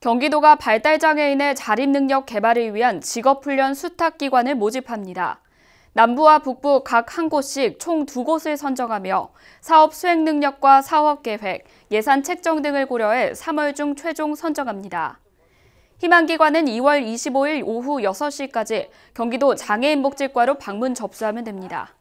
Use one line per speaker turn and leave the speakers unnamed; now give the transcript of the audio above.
경기도가 발달장애인의 자립능력 개발을 위한 직업훈련 수탁기관을 모집합니다. 남부와 북부 각 한 곳씩 총 두 곳을 선정하며 사업 수행 능력과 사업 계획, 예산 책정 등을 고려해 3월 중 최종 선정합니다. 희망기관은 2월 25일 오후 6시까지 경기도 장애인복지과로 방문 접수하면 됩니다.